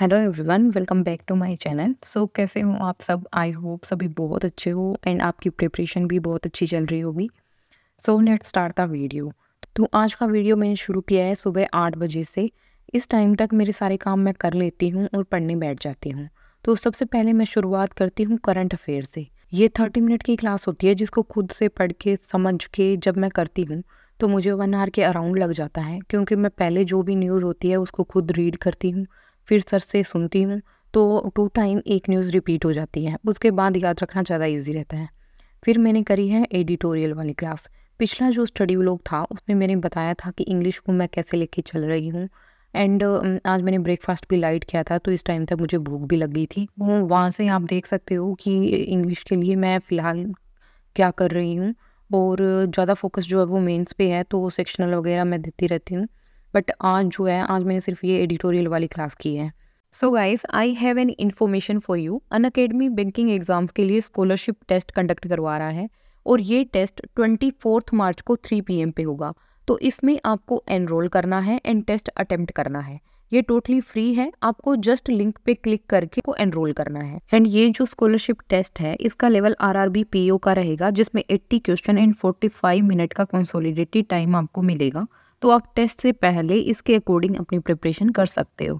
hello everyone welcome back to my channel so कैसे हो आप सब आई होप सभी बहुत अच्छे हो एंड आपकी प्रिपरेशन भी बहुत अच्छी चल रही होगी so let start the video तो आज का वीडियो मैंने शुरू किया है सुबह आठ बजे से इस टाइम तक मेरे सारे काम मैं कर लेती हूँ और पढ़ने बैठ जाती हूँ तो सबसे पहले मैं शुरुआत करती हूँ करंट अफेयर से ये थर्टी मिनट की क्लास होती है जिसको खुद से पढ़ के समझ के जब मैं करती हूँ तो मुझे वन आवर के अराउंड लग जाता है क्योंकि मैं पहले जो भी न्यूज़ होती है उसको खुद रीड करती हूँ फिर सर से सुनती हूँ तो टू टाइम एक न्यूज़ रिपीट हो जाती है उसके बाद याद रखना ज़्यादा ईजी रहता है फिर मैंने करी है एडिटोरियल वाली क्लास पिछला जो स्टडी व्लॉग था उसमें मैंने बताया था कि इंग्लिश को मैं कैसे लेके चल रही हूँ एंड uh, आज मैंने ब्रेकफास्ट भी लाइट किया था तो इस टाइम तक मुझे भूख भी लग गई थी वहाँ से आप देख सकते हो कि इंग्लिश के लिए मैं फ़िलहाल क्या कर रही हूँ और ज़्यादा फोकस जो है वो मेंस पे है तो सेक्शनल वगैरह मैं देती रहती हूँ बट आज जो है आज मैंने सिर्फ ये एडिटोरियल वाली क्लास की है so guys I have an information for you Unacademy banking exams के लिए स्कॉलरशिप टेस्ट कंडक्ट करवा रहा है और ये टेस्ट ट्वेंटी फोर्थ मार्च को थ्री पी एम पे होगा तो इसमें आपको एनरोल करना है एंड टेस्ट अटेम्प्ट करना है ये टोटली फ्री है आपको जस्ट लिंक पे क्लिक करके को एनरोल करना है एंड ये जो स्कॉलरशिप टेस्ट है इसका लेवल आरआरबी पीओ का रहेगा जिसमें 80 क्वेश्चन एंड 45 मिनट का कंसोलिडेटेड टाइम आपको मिलेगा तो आप टेस्ट से पहले इसके अकॉर्डिंग अपनी प्रिपरेशन कर सकते हो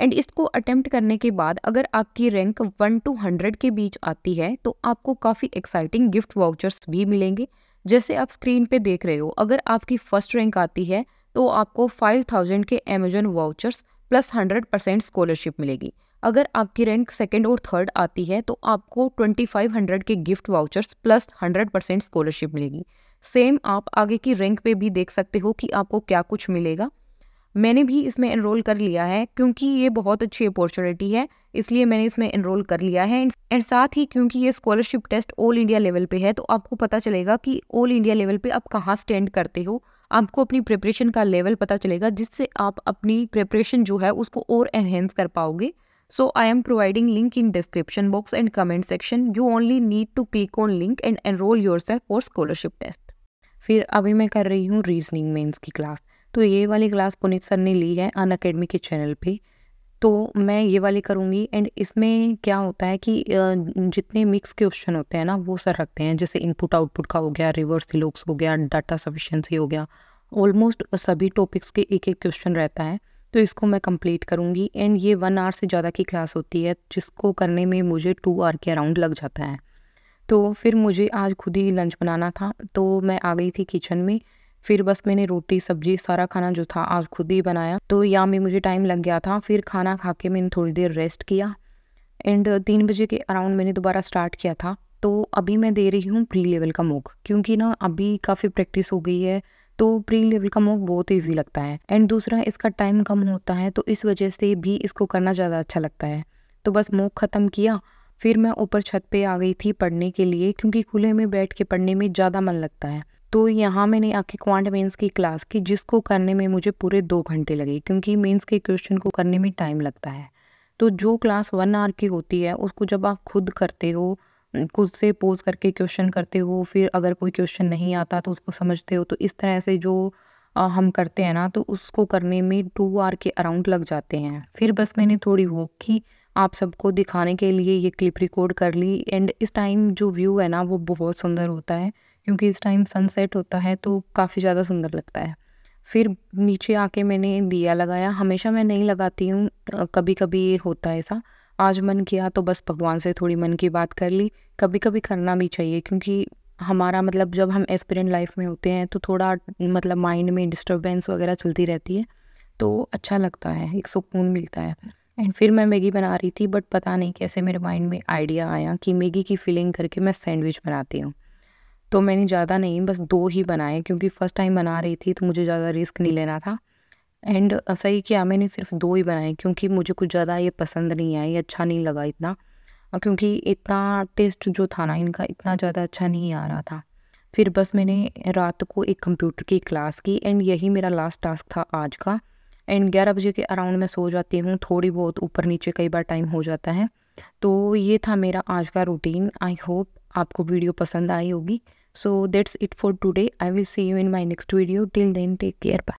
एंड इसको अटेम्प्ट करने के बाद अगर आपकी रैंक वन टू हंड्रेड के बीच आती है तो आपको काफ़ी एक्साइटिंग गिफ्ट वाउचर्स भी मिलेंगे जैसे आप स्क्रीन पे देख रहे हो अगर आपकी फ़र्स्ट रैंक आती है तो आपको फाइव थाउजेंड के Amazon vouchers plus hundred percent scholarship मिलेगी अगर आपकी रैंक सेकेंड और थर्ड आती है तो आपको ट्वेंटी फाइव हंड्रेड के gift vouchers plus hundred percent scholarship मिलेगी सेम आप आगे की रैंक पे भी देख सकते हो कि आपको क्या कुछ मिलेगा मैंने भी इसमें इनरोल कर लिया है क्योंकि ये बहुत अच्छी अपॉर्चुनिटी है इसलिए मैंने इसमें इनरोल कर लिया है एंड साथ ही क्योंकि ये scholarship test all India level पे है तो आपको पता चलेगा कि ऑल इंडिया लेवल पे आप कहाँ स्टैंड करते हो आपको अपनी प्रिपरेशन का लेवल पता चलेगा जिससे आप अपनी प्रिपरेशन जो है उसको और एनहेंस कर पाओगे so I am providing link in description box and comment section you only need to to on link and enroll enroll self for scholarship test फिर अभी मैं कर रही हूँ रीजनिंग मेन्स की क्लास तो ये वाली क्लास पुनीत सर ने ली है अन अकेडमी के चैनल पर तो मैं ये वाली करूँगी एंड इसमें क्या होता है कि जितने मिक्स क्वेश्चन होते हैं ना वो सर रखते हैं जैसे इनपुट आउटपुट का हो गया रिवर्स लुक्स हो गया डाटा सफिशेंसी हो गया ऑलमोस्ट सभी टॉपिक्स के एक एक क्वेश्चन रहता है तो इसको मैं कंप्लीट करूँगी एंड ये वन आवर से ज़्यादा की क्लास होती है जिसको करने में मुझे टू आवर के अराउंड लग जाता है तो फिर मुझे आज खुद ही लंच बनाना था तो मैं आ गई थी किचन में फिर बस मैंने रोटी सब्जी सारा खाना जो था आज खुद ही बनाया तो यहाँ में मुझे टाइम लग गया था फिर खाना खा के मैंने थोड़ी देर रेस्ट किया एंड तीन बजे के अराउंड मैंने दोबारा स्टार्ट किया था तो अभी मैं दे रही हूँ प्री लेवल का मोक क्योंकि ना अभी काफ़ी प्रैक्टिस हो गई है तो प्री लेवल का मॉक बहुत ईजी लगता है एंड दूसरा इसका टाइम कम होता है तो इस वजह से भी इसको करना ज़्यादा अच्छा लगता है तो बस मॉक ख़त्म किया फिर मैं ऊपर छत पे आ गई थी पढ़ने के लिए क्योंकि खुले में बैठ के पढ़ने में ज़्यादा मन लगता है तो यहाँ मैंने आके क्वांट मेंस की क्लास की जिसको करने में मुझे पूरे दो घंटे लगे क्योंकि मेंस के क्वेश्चन को करने में टाइम लगता है तो जो क्लास वन आवर की होती है उसको जब आप खुद करते हो खुद से पोज करके क्वेश्चन करते हो फिर अगर कोई क्वेश्चन नहीं आता तो उसको समझते हो तो इस तरह से जो हम करते हैं ना तो उसको करने में टू आर के अराउंड लग जाते हैं फिर बस मैंने थोड़ी वो की आप सबको दिखाने के लिए ये क्लिप रिकॉर्ड कर ली एंड इस टाइम जो व्यू है ना वो बहुत सुंदर होता है क्योंकि इस टाइम सनसेट होता है तो काफ़ी ज़्यादा सुंदर लगता है फिर नीचे आके मैंने दिया लगाया हमेशा मैं नहीं लगाती हूँ कभी कभी होता है ऐसा आज मन किया तो बस भगवान से थोड़ी मन की बात कर ली कभी कभी करना भी चाहिए क्योंकि हमारा मतलब जब हम एस्पिरेंट लाइफ में होते हैं तो थोड़ा मतलब माइंड में डिस्टर्बेंस वगैरह चलती रहती है तो अच्छा लगता है एक सुकून मिलता है एंड फिर मैं मैगी बना रही थी बट पता नहीं कैसे मेरे माइंड में आइडिया आया कि मैगी की फिलिंग करके मैं सैंडविच बनाती हूँ तो मैंने ज़्यादा नहीं बस दो ही बनाए क्योंकि फ़र्स्ट टाइम बना रही थी तो मुझे ज़्यादा रिस्क नहीं लेना था एंड ऐसा ही किया मैंने सिर्फ दो ही बनाए क्योंकि मुझे कुछ ज़्यादा ये पसंद नहीं आई अच्छा नहीं लगा इतना क्योंकि इतना टेस्ट जो था ना इनका इतना ज़्यादा अच्छा नहीं आ रहा था फिर बस मैंने रात को एक कंप्यूटर की क्लास की एंड यही मेरा लास्ट टास्क था आज का एंड ग्यारह बजे के अराउंड मैं सो जाती हूँ थोड़ी बहुत ऊपर नीचे कई बार टाइम हो जाता है तो ये था मेरा आज का रूटीन आई होप आपको वीडियो पसंद आई होगी so that's it for today I will see you in my next video till then take care bye